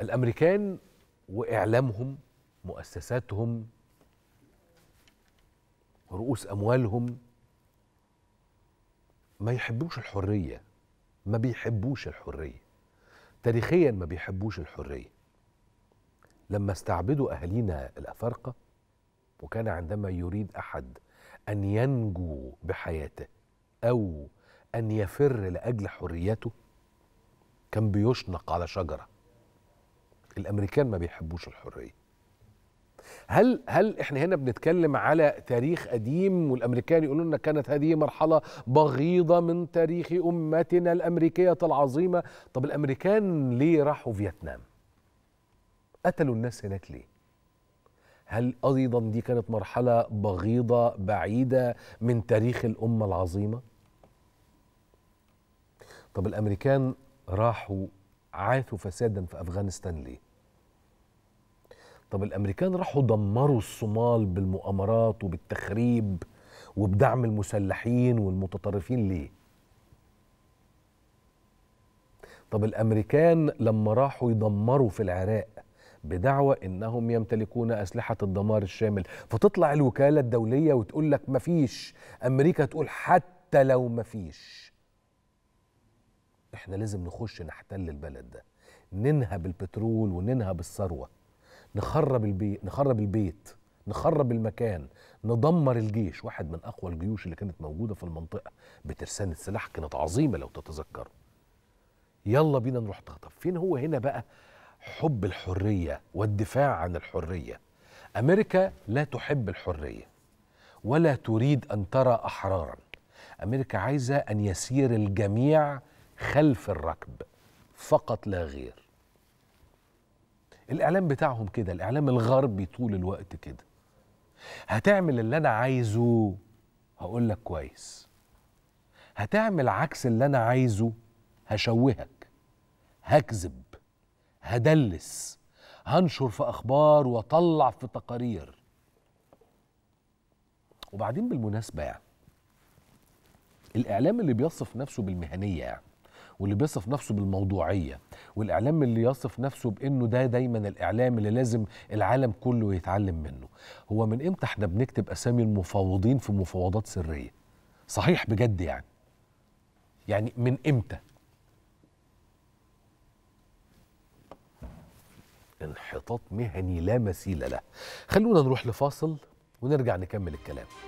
الامريكان واعلامهم مؤسساتهم رؤوس اموالهم ما يحبوش الحريه ما بيحبوش الحريه تاريخيا ما بيحبوش الحريه لما استعبدوا اهالينا الافارقه وكان عندما يريد احد ان ينجو بحياته او ان يفر لاجل حريته كان بيشنق على شجره الامريكان ما بيحبوش الحريه هل هل احنا هنا بنتكلم على تاريخ قديم والامريكان يقولوا لنا كانت هذه مرحله بغيضه من تاريخ امتنا الامريكيه العظيمه طب الامريكان ليه راحوا فيتنام قتلوا الناس هناك ليه هل ايضا دي كانت مرحله بغيضه بعيده من تاريخ الامه العظيمه طب الامريكان راحوا عاثوا فسادا في افغانستان ليه طب الامريكان راحوا دمروا الصومال بالمؤامرات وبالتخريب وبدعم المسلحين والمتطرفين ليه طب الامريكان لما راحوا يدمروا في العراق بدعوى انهم يمتلكون اسلحه الدمار الشامل فتطلع الوكاله الدوليه وتقول لك مفيش امريكا تقول حتى لو مفيش احنا لازم نخش نحتل البلد ده ننهب البترول وننهب الثروه نخرب البيت نخرب البيت نخرب المكان ندمر الجيش واحد من اقوى الجيوش اللي كانت موجوده في المنطقه بترسانه سلاح كانت عظيمه لو تتذكروا يلا بينا نروح طب فين هو هنا بقى حب الحريه والدفاع عن الحريه امريكا لا تحب الحريه ولا تريد ان ترى احرارا امريكا عايزه ان يسير الجميع خلف الركب فقط لا غير الاعلام بتاعهم كده الاعلام الغربي طول الوقت كده هتعمل اللي انا عايزه هقول لك كويس هتعمل عكس اللي انا عايزه هشوهك هكذب هدلس هنشر في اخبار واطلع في تقارير وبعدين بالمناسبه يعني الاعلام اللي بيصف نفسه بالمهنيه يعني واللي بيصف نفسه بالموضوعيه والاعلام اللي يصف نفسه بانه ده دايما الاعلام اللي لازم العالم كله يتعلم منه هو من امتى احنا بنكتب اسامي المفاوضين في مفاوضات سريه صحيح بجد يعني يعني من امتى انحطاط مهني لا مثيل له خلونا نروح لفاصل ونرجع نكمل الكلام